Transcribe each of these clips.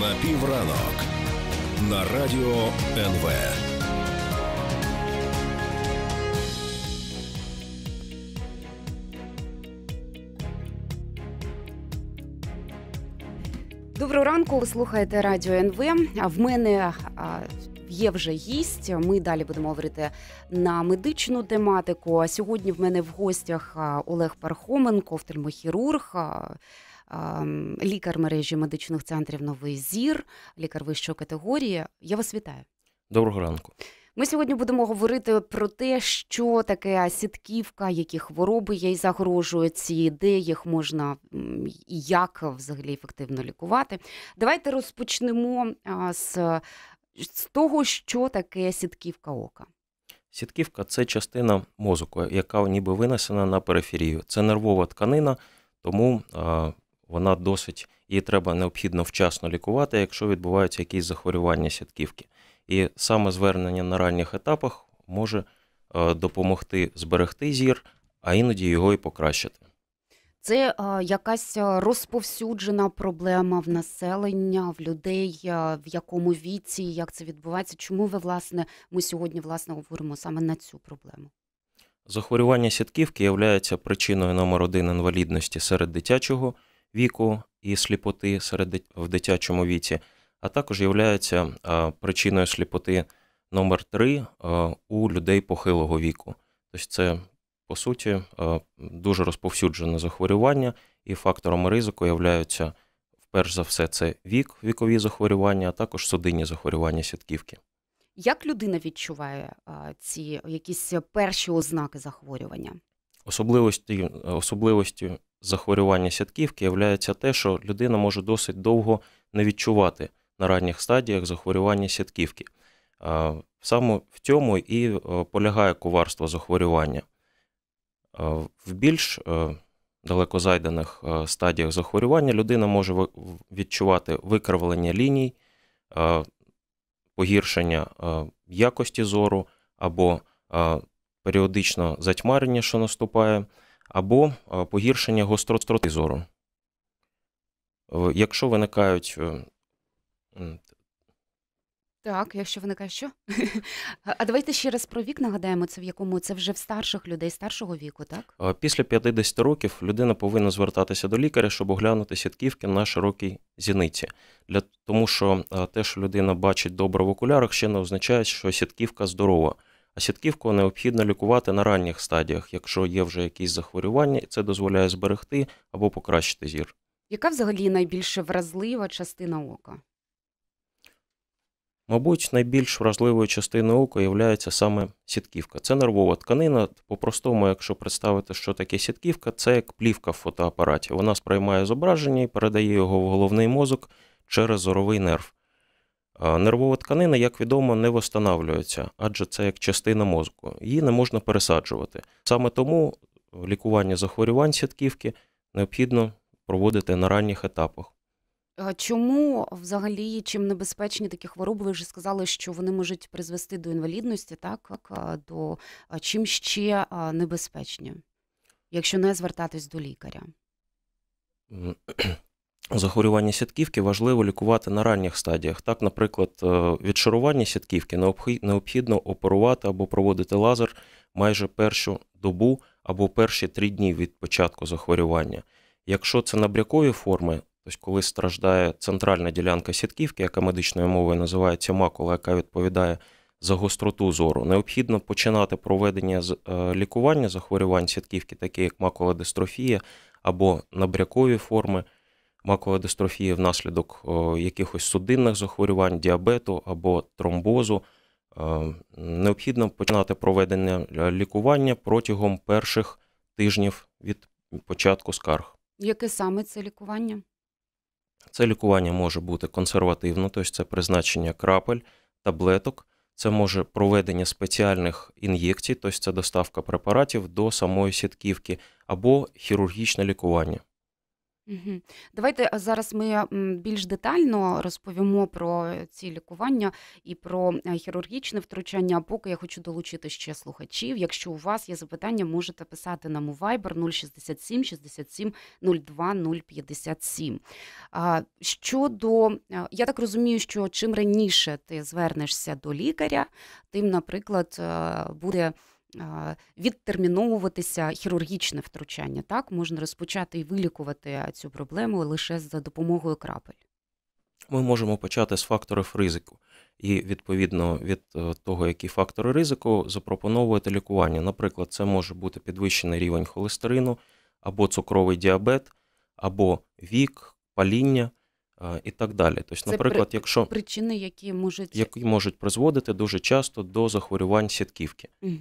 на півранок на радіо НВ. Доброго ранку. Ви слухаєте радіо НВ. А в мене Є вже гість. Ми далі будемо говорити на медичну тематику. А сьогодні в мене в гостях Олег Пархоменко, офтальмохірург, лікар мережі медичних центрів Новий Зір, лікар вищої категорії. Я вас вітаю. Доброго ранку. Ми сьогодні будемо говорити про те, що таке сітківка, які хвороби їй загрожують, де їх можна і як взагалі ефективно лікувати. Давайте розпочнемо з, з того, що таке сітківка ока. Сітківка це частина мозку, яка ніби винесена на периферію. Це нервова тканина, тому вона досить її треба необхідно вчасно лікувати, якщо відбуваються якісь захворювання сітківки. І саме звернення на ранніх етапах може е, допомогти зберегти зір, а іноді його і покращити. Це е, якась розповсюджена проблема в населення, в людей, е, в якому віці, як це відбувається. Чому ви власне ми сьогодні власне говоримо саме на цю проблему? Захворювання сітківки є причиною номер один інвалідності серед дитячого віку і сліпоти серед в дитячому віці, а також є причиною сліпоти номер 3 у людей похилого віку. Тобто це, по суті, дуже розповсюджене захворювання, і фактором ризику являються перш за все це вік, вікові захворювання, а також судинні захворювання сітківки. Як людина відчуває ці якісь перші ознаки захворювання? Особливості особливості захворювання сітківки є те, що людина може досить довго не відчувати на ранніх стадіях захворювання сітківки. Саме в цьому і е, полягає коварство захворювання. В більш е, далеко зайдених е, стадіях захворювання людина може відчувати викривлення ліній, погіршення якості зору або періодично затьмарення, що наступає або е, погіршення гостроти зору. Якщо виникають. Е, так, якщо виникає що? А давайте ще раз про вік нагадаємо, це в якому це вже в старших людей, старшого віку, так? Е, після 50 років людина повинна звертатися до лікаря, щоб оглянути сітківки на широкій зіниці. Для Тому що те, що людина бачить добре в окулярах, ще не означає, що сітківка здорова а сітківку необхідно лікувати на ранніх стадіях, якщо є вже якісь захворювання, і це дозволяє зберегти або покращити зір. Яка взагалі найбільше вразлива частина ока? Мабуть, найбільш вразливою частиною ока є саме сітківка. Це нервова тканина. По-простому, якщо представити, що таке сітківка, це як плівка в фотоапараті. Вона сприймає зображення і передає його в головний мозок через зоровий нерв. Нервова тканина, як відомо, не восстанавлюється, адже це як частина мозку. Її не можна пересаджувати. Саме тому лікування захворювань сітківки необхідно проводити на ранніх етапах. Чому взагалі чим небезпечні такі хвороби? Ви вже сказали, що вони можуть призвести до інвалідності, так до чим ще небезпечні, якщо не звертатись до лікаря? Захворювання сітківки важливо лікувати на ранніх стадіях. Так, наприклад, е, відшарування сітківки необхідно оперувати або проводити лазер майже першу добу або перші три дні від початку захворювання. Якщо це набрякові форми, тобто коли страждає центральна ділянка сітківки, яка медичною мовою називається макула, яка відповідає за гостроту зору, необхідно починати проведення е, лікування захворювань сітківки, такі як макулодистрофія або набрякові форми макова дистрофія внаслідок якихось судинних захворювань, діабету або тромбозу. Е, необхідно починати проведення лікування протягом перших тижнів від початку скарг. Яке саме це лікування? Це лікування може бути консервативно, тобто це призначення крапель, таблеток, це може проведення спеціальних ін'єкцій, тобто це доставка препаратів до самої сітківки або хірургічне лікування. Давайте зараз ми більш детально розповімо про е, ці лікування і про е, хірургічне втручання. А Поки я хочу долучити ще слухачів. Якщо у вас є запитання, можете писати нам у Viber 067 67 02 057. Щодо, е, я так розумію, що чим раніше ти звернешся до лікаря, тим, наприклад, буде відтерміновуватися хірургічне втручання. Так, можна розпочати і вилікувати цю проблему лише за допомогою крапель. Ми можемо почати з факторів ризику, і відповідно від е, того, які фактори ризику, запропоновувати лікування. Наприклад, це може бути підвищений рівень холестерину, або цукровий діабет, або вік, паління. Е, і так далі. Тобто, наприклад, при... якщо причини, які можуть які можуть призводити дуже часто до захворювань сітківки, угу.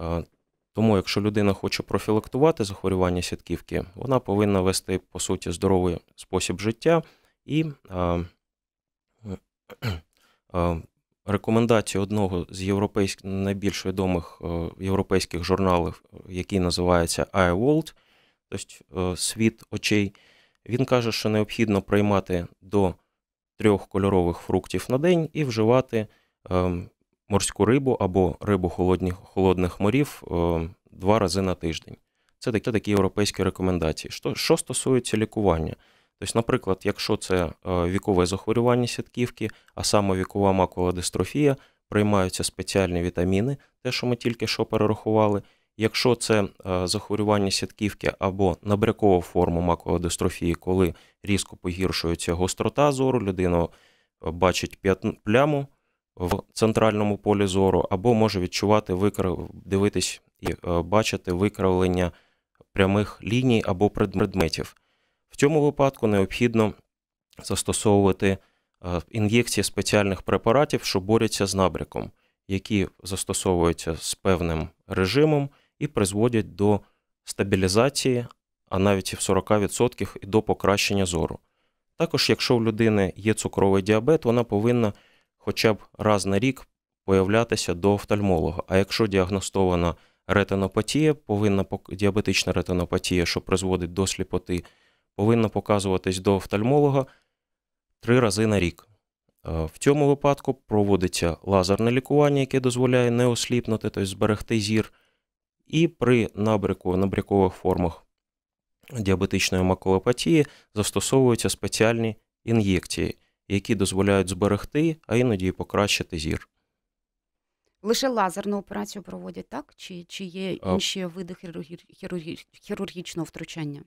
Е, тому, якщо людина хоче профілактувати захворювання сітківки, вона повинна вести, по суті, здоровий спосіб життя і е, е, рекомендацію одного з європейських найбільш відомих європейських журналів, який називається «Eye World», тобто світ очей, він каже, що необхідно приймати до трьох кольорових фруктів на день і вживати ем, морську рибу або рибу холодних холодних морів е, два рази на тиждень. Це такі, такі європейські рекомендації. Що що стосується лікування, Тобто, наприклад, якщо це е, вікове захворювання сітківки, а саме вікова макула дистрофія, приймаються спеціальні вітаміни, те, що ми тільки що перерахували. Якщо це е, захворювання сітківки або набрякова форма макулодистрофії, коли різко погіршується гострота зору, людина бачить пляму в центральному полі зору, або може відчувати викрив, дивитись і е, бачити викривлення прямих ліній або предметів. В цьому випадку необхідно застосовувати е, ін'єкції спеціальних препаратів, що борються з набряком, які застосовуються з певним режимом і призводять до стабілізації, а навіть і в 40% і до покращення зору. Також, якщо в людини є цукровий діабет, вона повинна хоча б раз на рік появлятися до офтальмолога. А якщо діагностована ретинопатія, повинна діабетична ретинопатія, що призводить до сліпоти, повинна показуватись до офтальмолога три рази на рік. В цьому випадку проводиться лазерне лікування, яке дозволяє не осліпнути, тобто зберегти зір. І при набряку, набрякових формах діабетичної макулопатії застосовуються спеціальні ін'єкції, які дозволяють зберегти, а іноді і покращити зір. Лише лазерну операцію проводять, так? Чи чи є інші а... види хірургі... хірургічного втручання?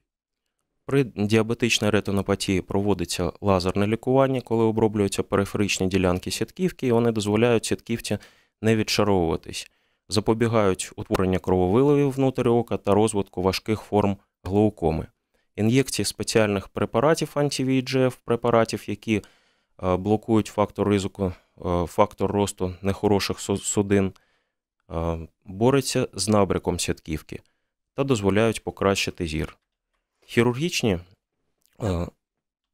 При діабетичній ретинопатії проводиться лазерне лікування, коли оброблюються периферичні ділянки сітківки, і вони дозволяють сітківці не відшаровуватись, запобігають утворення крововиловів внутрі ока та розвитку важких форм глаукоми. Ін'єкції спеціальних препаратів антивіджеф, препаратів, які Е, блокують фактор ризику, е, фактор росту нехороших судин, е, борються з набриком сітківки та дозволяють покращити зір. Хірургічні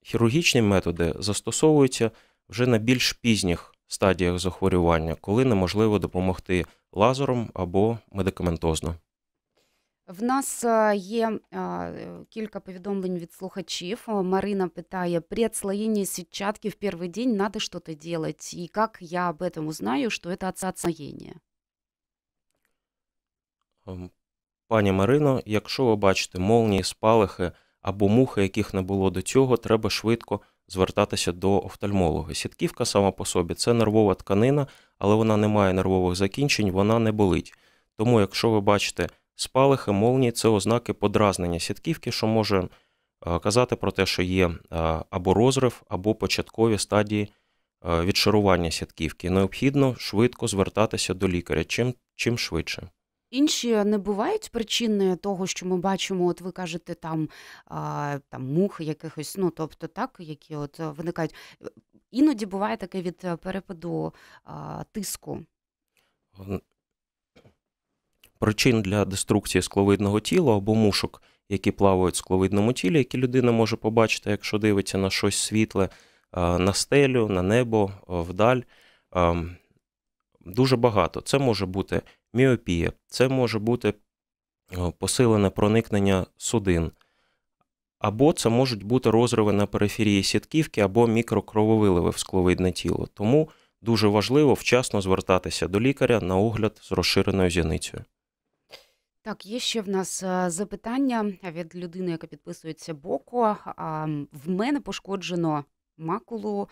хірургічні методи застосовуються вже на більш пізніх стадіях захворювання, коли неможливо допомогти лазером або медикаментозно. В нас е, є е, кілька повідомлень від слухачів. Е, Марина питає: при отслоєнні сітчатки в перший день надо что-то делать. І як я об этом узнаю, що це отслоєння? Ем, пані Марино, якщо ви бачите молнії, спалахи або мухи, яких не було до цього, треба швидко звертатися до офтальмолога. Сітківка сама по собі це нервова тканина, але вона не має нервових закінчень, вона не болить. Тому, якщо ви бачите Спалахи, молнії це ознаки подразнення сітківки, що може е, казати про те, що є е, або розрив, або початкові стадії е, відшарування сітківки. Необхідно швидко звертатися до лікаря, чим, чим швидше. Інші не бувають причини того, що ми бачимо, от ви кажете, там а, там мухи якихось, ну тобто так, які от виникають. Іноді буває таке від перепаду а, тиску причин для деструкції скловидного тіла або мушок, які плавають в скловидному тілі, які людина може побачити, якщо дивиться на щось світле, е, на стелю, на небо, е, вдаль. Е, дуже багато. Це може бути міопія, це може бути посилене проникнення судин, або це можуть бути розриви на периферії сітківки або мікрокрововиливи в скловидне тіло. Тому дуже важливо вчасно звертатися до лікаря на огляд з розширеною зіницею. Так, є ще в нас е, запитання від людини, яка підписується боку. В мене пошкоджено макулу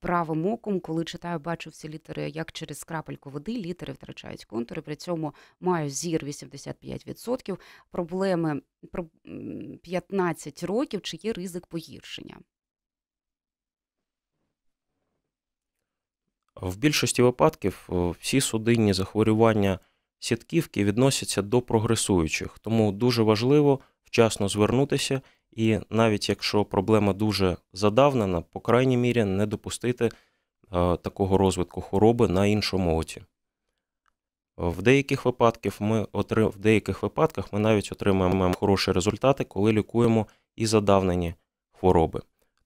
правим оком, коли читаю, бачу всі літери, як через крапельку води, літери втрачають контури. При цьому маю зір 85%. Проблеми про 15 років, чи є ризик погіршення. В більшості випадків всі судинні захворювання сітківки відносяться до прогресуючих, тому дуже важливо вчасно звернутися, і навіть якщо проблема дуже задавнена, по крайній мірі не допустити е, такого розвитку хвороби на іншому оці. В деяких випадках ми отрим... в деяких випадках ми навіть отримаємо хороші результати, коли лікуємо і задавнені хвороби.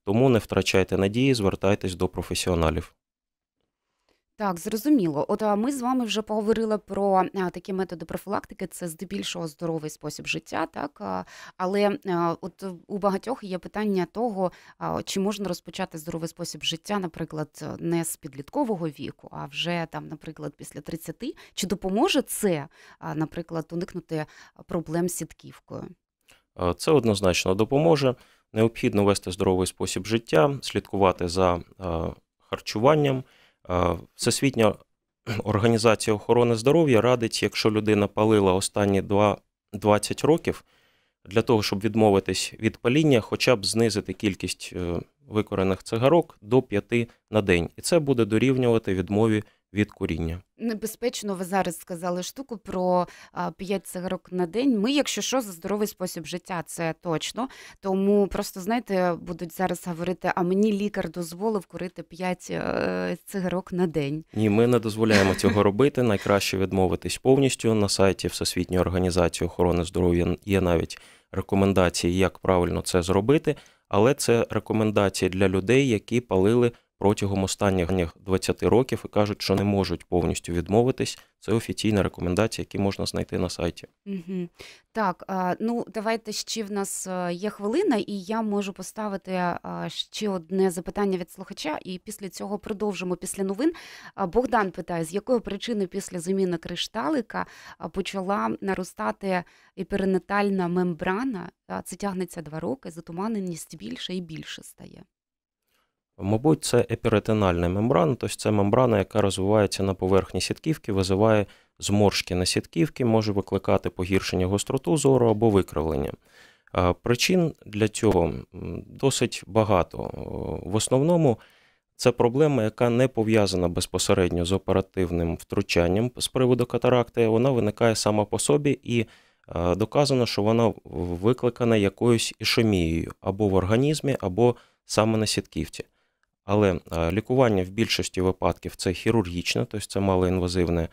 Тому не втрачайте надії, звертайтесь до професіоналів. Так, зрозуміло. От ми з вами вже поговорили про е, такі методи профілактики, це здебільшого здоровий спосіб життя, так але е, от у багатьох є питання того, чи можна розпочати здоровий спосіб життя, наприклад, не з підліткового віку, а вже там, наприклад, після 30, чи допоможе це, наприклад, уникнути проблем з сітківкою? Е, це однозначно допоможе. Необхідно вести здоровий спосіб життя, слідкувати за харчуванням. Всесвітня організація охорони здоров'я радить, якщо людина палила останні 20 років, для того, щоб відмовитись від паління, хоча б знизити кількість е, викорених цигарок до 5 на день. І це буде дорівнювати відмові від куріння. Небезпечно, ви зараз сказали штуку про 5 цигарок на день. Ми, якщо що, за здоровий спосіб життя, це точно. Тому просто знаєте, будуть зараз говорити: а мені лікар дозволив курити 5 е, цигарок на день. Ні, ми не дозволяємо цього робити. Найкраще відмовитись повністю на сайті Всесвітньої організації охорони здоров'я є навіть рекомендації, як правильно це зробити, але це рекомендації для людей, які палили протягом останніх 20 років і кажуть, що не можуть повністю відмовитись. Це офіційна рекомендація, які можна знайти на сайті. Угу. Так, ну давайте ще в нас е, є хвилина, і я можу поставити е, ще одне запитання від слухача, і після цього продовжимо після новин. Богдан питає, з якої причини після заміни кришталика почала наростати перинатальна мембрана? Це тягнеться два роки, затуманеність більше і більше стає. Мабуть, це епіретинальна мембрана, тобто це мембрана, яка розвивається на поверхні сітківки, визиває зморшки на сітківки, може викликати погіршення гостроту зору або викривлення. Причин для цього досить багато. В основному це проблема, яка не пов'язана безпосередньо з оперативним втручанням з приводу катаракти, вона виникає сама по собі і е, доказано, що вона викликана якоюсь ішемією або в організмі, або саме на сітківці. Але е, лікування в більшості випадків це хірургічне, тобто це малоінвазивне е,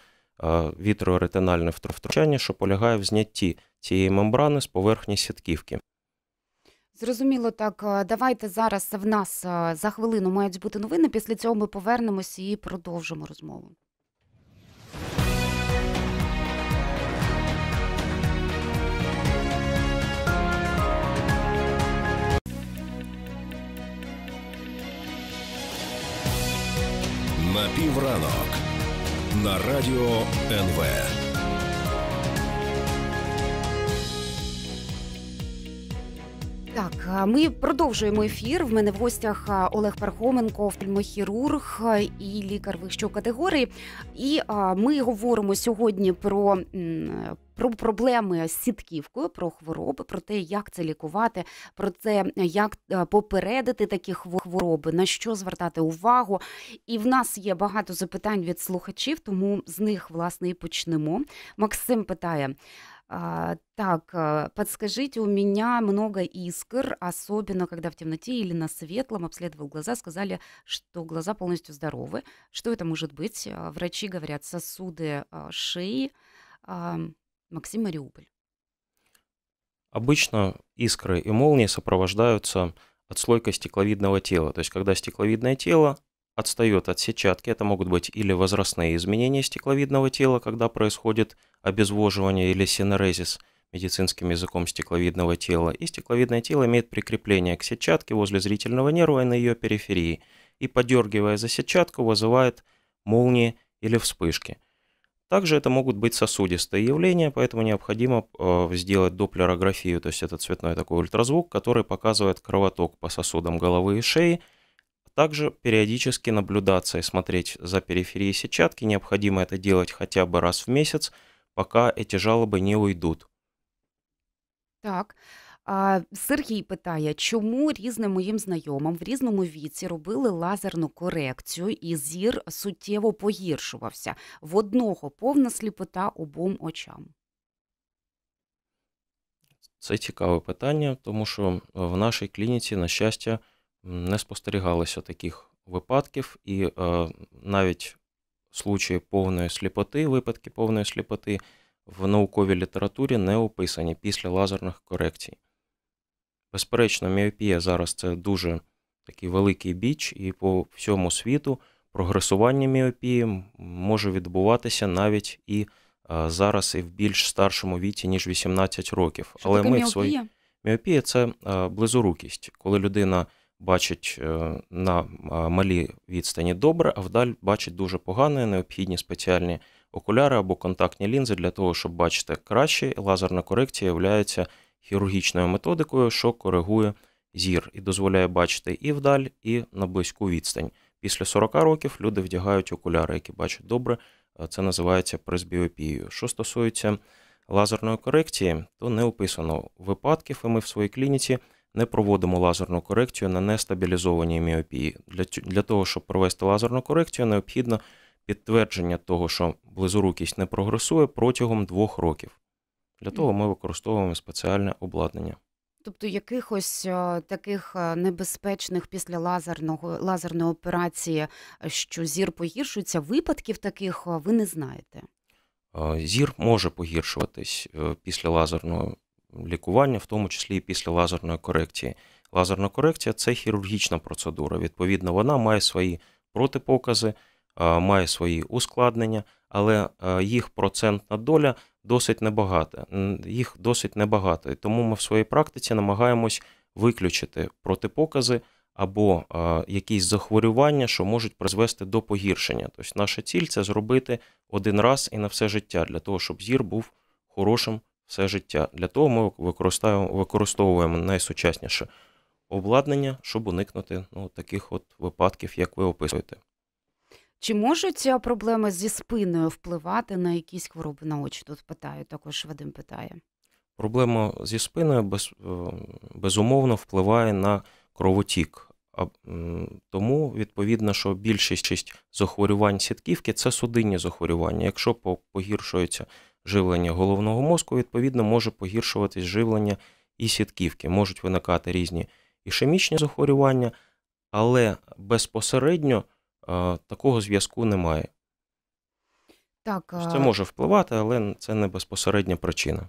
вітроретинальне втручання, що полягає в знятті цієї мембрани з поверхні сітківки. Зрозуміло, так е, давайте зараз в нас за хвилину мають бути новини. Після цього ми повернемось і продовжимо розмову. Напівранок на радіо НВ. Так, ми продовжуємо ефір. В мене в гостях Олег Пархоменко, офтальмохірург і лікар вищої категорії. І ми говоримо сьогодні про. Про проблеми з сітківкою, про хвороби, про те, як це лікувати, про те, як попередити такі хвороби, на що звертати увагу. І в нас є багато запитань від слухачів, тому з них власне і почнемо. Максим питає: А, так, э, подскажите, у меня много искр, особенно когда в темноте или на светлом обследовал глаза, сказали, что глаза полностью здоровы. Что это может быть? Э, врачи говорят, сосуды э, шеи. А, Максим Мариуполь. Обычно искры и молнии сопровождаются отслойкой стекловидного тела. То есть, когда стекловидное тело отстает от сетчатки. Это могут быть или возрастные изменения стекловидного тела, когда происходит обезвоживание или синерезис медицинским языком стекловидного тела. И стекловидное тело имеет прикрепление к сетчатке возле зрительного нерва и на ее периферии. И подергивая за сетчатку, вызывает молнии или вспышки. Также это могут быть сосудистые явления, поэтому необходимо э, сделать доплерографию, то есть это цветной такой ультразвук, который показывает кровоток по сосудам головы и шеи, Также периодически наблюдаться и смотреть за периферией сетчатки. Необходимо это делать хотя бы раз в месяц, пока эти жалобы не уйдут. Так. Сергій питає, чому різним моїм знайомим в різному віці робили лазерну корекцію, і зір суттєво погіршувався. В одного повна сліпота обом очам. Це цікаве питання, тому що в нашій клініці, на щастя, не спостерігалося таких випадків, і е, навіть случаї повної сліпоти, випадки повної сліпоти в науковій літературі не описані після лазерних корекцій. Безперечно, міопія зараз це дуже такий великий біч, і по всьому світу прогресування міопії може відбуватися навіть і е, зараз, і в більш старшому віці, ніж 18 років. Що Але таке ми міопія? в своїй міопія це е, близорукість, коли людина бачить е, на е, малій відстані добре, а вдаль бачить дуже погано, необхідні спеціальні окуляри або контактні лінзи для того, щоб бачити краще. Лазерна корекція є хірургічною методикою, що коригує зір і дозволяє бачити і вдаль, і на близьку відстань. Після 40 років люди вдягають окуляри, які бачать добре. Е, це називається пресбіопією. Що стосується лазерної корекції, то не описано випадків, і ми в своїй клініці не проводимо лазерну корекцію на нестабілізованій міопії. Для для того, щоб провести лазерну корекцію, необхідно підтвердження того, що близорукість не прогресує протягом двох років. Для того ми використовуємо спеціальне обладнання. Тобто якихось е, таких е, небезпечних після лазерного лазерної операції, е, що зір погіршується, випадків таких ви не знаєте? Зір може погіршуватись після лазерної лікування, в тому числі і після лазерної корекції. Лазерна корекція це хірургічна процедура. Відповідно, вона має свої протипокази, має свої ускладнення, але їх процентна доля досить небагата. Їх досить небагато. І тому ми в своїй практиці намагаємось виключити протипокази або якісь захворювання, що можуть призвести до погіршення. Тобто, наша ціль це зробити один раз і на все життя, для того, щоб зір був хорошим все життя. Для того ми використовуємо найсучасніше обладнання, щоб уникнути ну, таких от випадків, як ви описуєте. Чи можуть проблеми зі спиною впливати на якісь хвороби на очі? Тут питаю, також Вадим питає. Проблема зі спиною без, е, безумовно впливає на кровотік, а, тому відповідно, що більшість захворювань сітківки це судинні захворювання. Якщо погіршується живлення головного мозку, відповідно, може погіршуватись живлення і сітківки, можуть виникати різні ішемічні захворювання, але безпосередньо е, такого зв'язку немає. Так, е, Це може впливати, але це не безпосередня причина.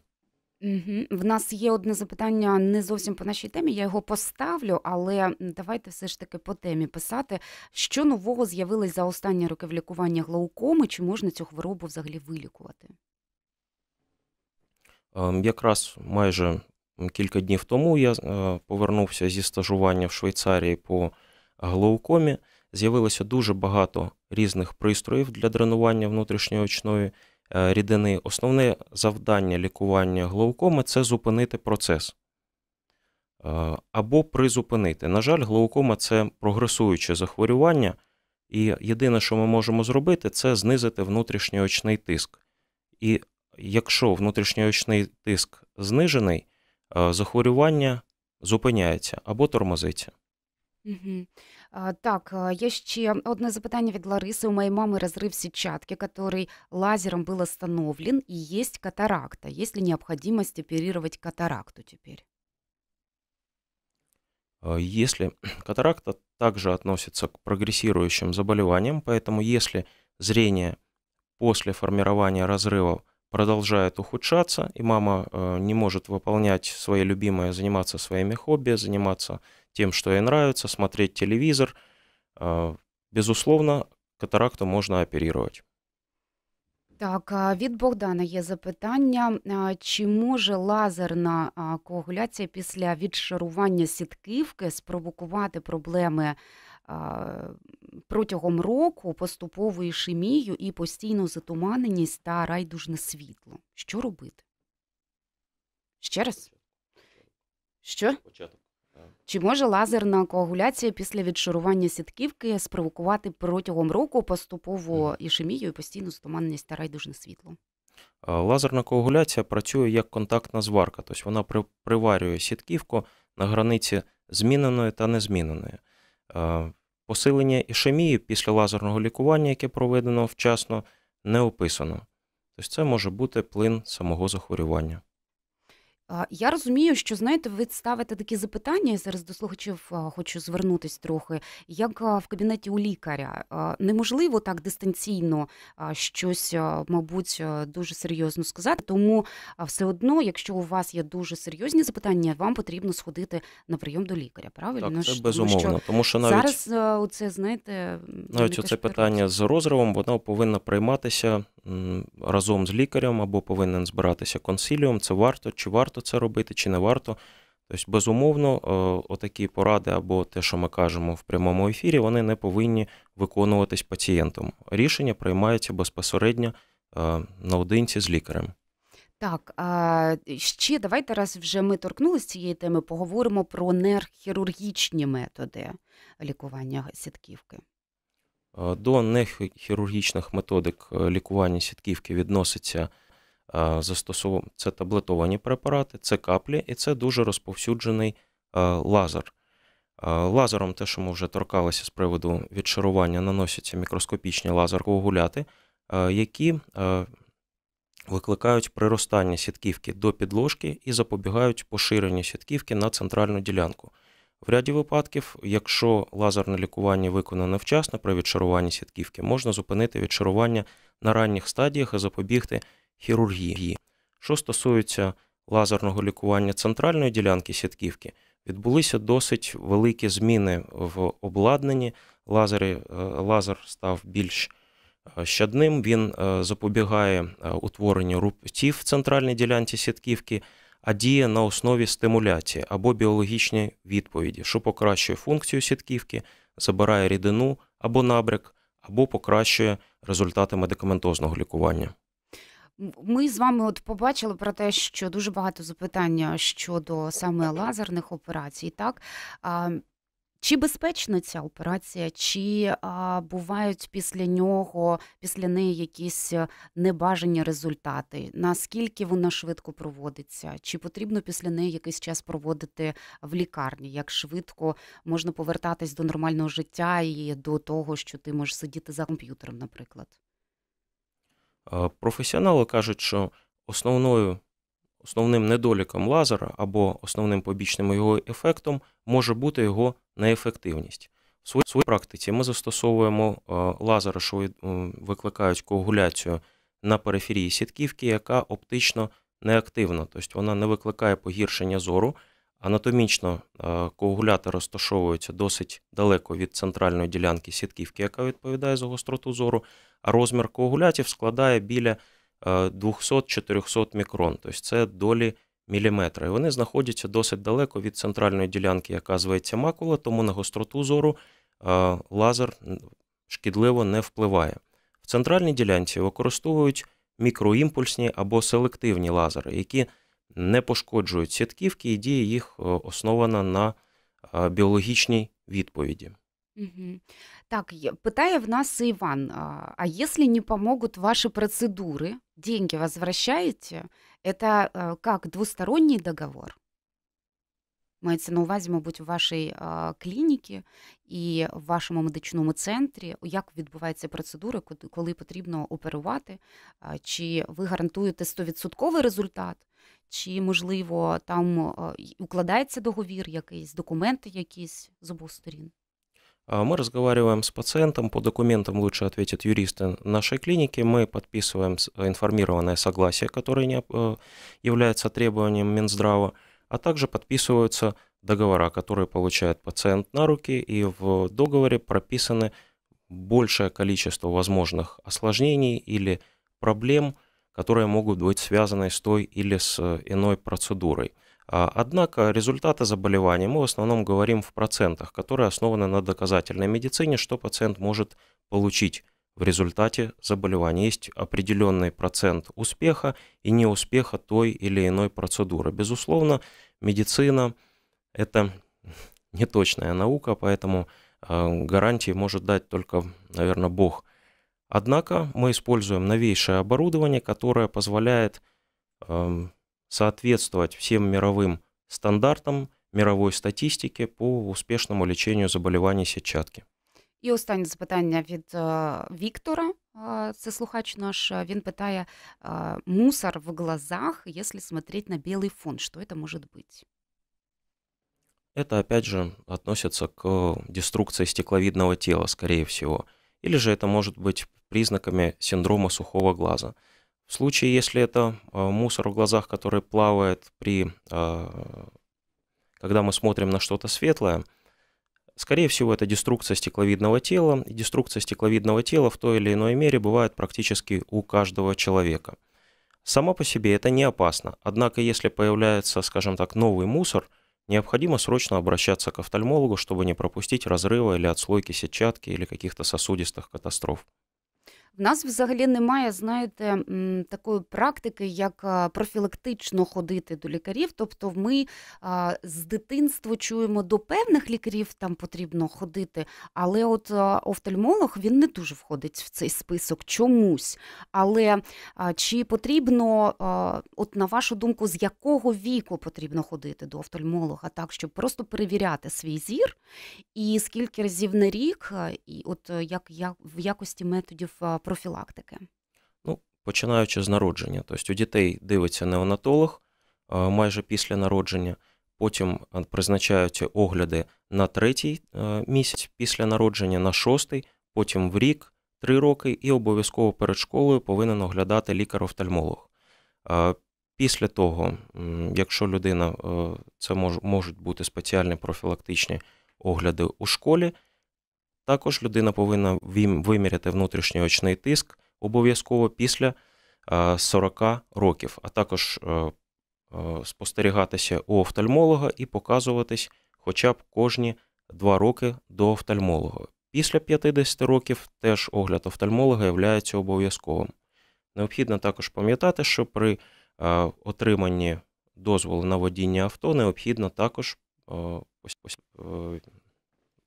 Угу. В нас є одне запитання не зовсім по нашій темі. Я його поставлю, але давайте все ж таки по темі писати, що нового з'явилось за останні роки в лікуванні глаукоми, чи можна цю хворобу взагалі вилікувати? Ем, якраз майже кілька днів тому я е, повернувся зі стажування в Швейцарії по глоукомі. З'явилося дуже багато різних пристроїв для дренування внутрішньої очної е, рідини. Основне завдання лікування глаукоми це зупинити процес е, або призупинити. На жаль, глоукома це прогресуюче захворювання, і єдине, що ми можемо зробити, це знизити внутрішній очний тиск. І якщо внутрішньоочний тиск знижений, захворювання зупиняється або тормозиться. Угу. Так, є ще одне запитання від Лариси. У моєї мами разрыв сетчатки, который лазером был остановлен, и есть катаракта. Есть ли необходимость оперировать катаракту теперь? Если катаракта также относится к прогрессирующим заболеваниям, поэтому если зрение после формирования разрывов продолжает ухудшаться, и мама э, не может выполнять свои любимые, заниматься своими хобби, заниматься тем, что ей нравится, смотреть телевизор. Э, безусловно, катаракту можна оперировать. Так, від Богдана є запитання: чи може лазерна коагуляція після відшарування сітківки спровокувати проблеми протягом року поступову ішемію і постійну затуманеність та райдужне світло. Що робити? Ще раз? Що? Чи може лазерна коагуляція після відшарування сітківки спровокувати протягом року поступову ішемію і постійну затуманеність та райдужне світло? Лазерна коагуляція працює як контактна зварка, тобто вона приварює сітківку на границі зміненої та незміненої. Посилення ішемії після лазерного лікування, яке проведено вчасно, не описано. Тобто це може бути плин самого захворювання. Я розумію, що знаєте, ви ставите такі запитання. Я зараз до слухачів хочу звернутись трохи. Як в кабінеті у лікаря неможливо так дистанційно щось, мабуть, дуже серйозно сказати. Тому все одно, якщо у вас є дуже серйозні запитання, вам потрібно сходити на прийом до лікаря. Правильно Так, це безумовно, тому що, тому що навіть зараз оце знаєте, навіть оце питання з розривом, воно повинно прийматися разом з лікарем або повинен збиратися консиліум. Це варто чи варто варто це робити, чи не варто. Тобто, безумовно, е, отакі поради або те, що ми кажемо в прямому ефірі, вони не повинні виконуватись пацієнтом. Рішення приймається безпосередньо е, наодинці з лікарем. Так, ще давайте раз вже ми торкнулися цієї теми, поговоримо про нерхірургічні методи лікування сітківки. Е, до нехірургічних методик лікування сітківки відноситься Е, застосував це таблетовані препарати, це каплі, і це дуже розповсюджений е, лазер. Е, лазером, те, що ми вже торкалися з приводу відшарування, наносяться мікроскопічні лазер-коагуляти, які викликають приростання сітківки до підложки і запобігають поширенню сітківки на центральну ділянку. В ряді випадків, якщо лазерне лікування виконане вчасно при відшаруванні сітківки, можна зупинити відшарування на ранніх стадіях і запобігти хірургії. Що стосується лазерного лікування центральної ділянки сітківки, відбулися досить великі зміни в обладнанні. Лазери, е, Лазер став більш е, щадним, він е, запобігає утворенню рубців в центральній ділянці сітківки, а діє на основі стимуляції або біологічної відповіді, що покращує функцію сітківки, забирає рідину або набряк, або покращує результати медикаментозного лікування. Ми з вами от побачили про те, що дуже багато запитання щодо саме лазерних операцій, так? чи безпечна ця операція, чи бувають після нього, після неї якісь е, небажані результати? Наскільки вона швидко проводиться? Чи потрібно після неї якийсь час проводити в лікарні? Як швидко можна повертатись до нормального життя і до того, що ти можеш сидіти за комп'ютером, наприклад? Професіонали кажуть, що основною, основним недоліком лазера або основним побічним його ефектом може бути його неефективність. В своїй практиці ми застосовуємо лазери, що е, викликають коагуляцію на периферії сітківки, яка оптично неактивна, тобто вона не викликає погіршення зору. Анатомічно е, коагуляти розташовуються досить далеко від центральної ділянки сітківки, яка відповідає за гостроту зору, а розмір коагулятів складає біля 200-400 е, мікрон, тобто це долі міліметра. І вони знаходяться досить далеко від центральної ділянки, яка зветься макула, тому на гостроту зору е, лазер шкідливо не впливає. В центральній ділянці використовують мікроімпульсні або селективні лазери, які не пошкоджують сітківки, і дія їх е, основана на е, біологічній відповіді. Угу. Так, питає в нас Іван: а якщо не помогут ваші процедури, деньги возвращаете? Э, Це як двосторонній договор? Мається на увазі, мабуть, в вашій клініці і в вашому медичному центрі, як відбуваються процедури, коли потрібно оперувати, чи ви гарантуєте 100% результат, Чи, можливо, там укладається договір, якийсь документи, якісь з обох сторін? А, Мы разговариваем с пациентом, по документам лучше ответят юристы нашей клиники. Мы подписываем информированное согласие, которое не является требованием Минздрава, а также подписываются договора, которые получает пациент на руки, и в договоре прописаны большее количество возможных осложнений или проблем – которые могут быть связаны с той или с э, иной процедурой. А, однако результаты заболевания мы в основном говорим в процентах, которые основаны на доказательной медицине, что пациент может получить в результате заболевания. Есть определенный процент успеха и неуспеха той или иной процедуры. Безусловно, медицина – это неточная наука, поэтому э, гарантии может дать только, наверное, Бог – Однако мы используем новейшее оборудование, которое позволяет эм, соответствовать всем мировым стандартам мировой статистики по успешному лечению заболеваний сетчатки. І останнє запитання від э, Віктора. Це э, слухач наш. Э, він питає: мусор в глазах, если смотреть на белый фон, что это может быть? Это, опять же, относится к деструкции стекловидного тела, скорее всего. Mm или же это может быть признаками синдрома сухого глаза. В случае, если это э, мусор в глазах, который плавает при... Э, когда мы смотрим на что-то светлое, скорее всего, это деструкция стекловидного тела. И деструкция стекловидного тела в той или иной мере бывает практически у каждого человека. Само по себе это не опасно. Однако, если появляется, скажем так, новый мусор – Необходимо срочно обращаться к офтальмологу, чтобы не пропустить разрыва или отслойки сетчатки или каких-то сосудистых катастроф. В нас взагалі немає, знаєте, такої практики, як профілактично ходити до лікарів. Тобто, ми з дитинства чуємо до певних лікарів там потрібно ходити, але от офтальмолог він не дуже входить в цей список чомусь. Але чи потрібно, от на вашу думку, з якого віку потрібно ходити до офтальмолога, так щоб просто перевіряти свій зір, і скільки разів на рік, і от е, як, як в якості методів профілактики? Ну, починаючи з народження. Тобто у дітей дивиться неонатолог е, майже після народження, потім е, призначаються огляди на третій е, місяць після народження, на шостий, потім в рік, три роки, і обов'язково перед школою повинен оглядати лікар-офтальмолог. Після того, якщо людина це можуть бути спеціальні профілактичні огляди у школі. Також людина повинна виміряти внутрішній очний тиск обов'язково після 40 е, років, а також е, е, спостерігатися у офтальмолога і показуватись хоча б кожні 2 роки до офтальмолога. Після 50 років теж огляд офтальмолога є обов'язковим. Необхідно також пам'ятати, що при отриманні дозволу на водіння авто необхідно також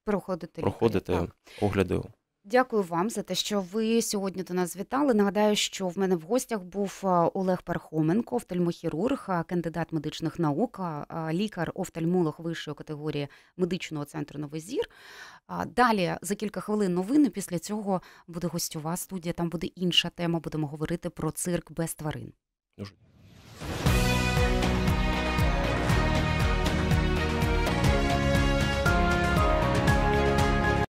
проходити проходити лікарі, огляди. Дякую вам за те, що ви сьогодні до нас вітали. Нагадаю, що в мене в гостях був Олег Пархоменко, офтальмохірург, кандидат медичних наук, лікар-офтальмолог вищої категорії медичного центру Новий Зір. Далі за кілька хвилин новини. Після цього буде гостьова студія. Там буде інша тема. Будемо говорити про цирк без тварин. Дуже.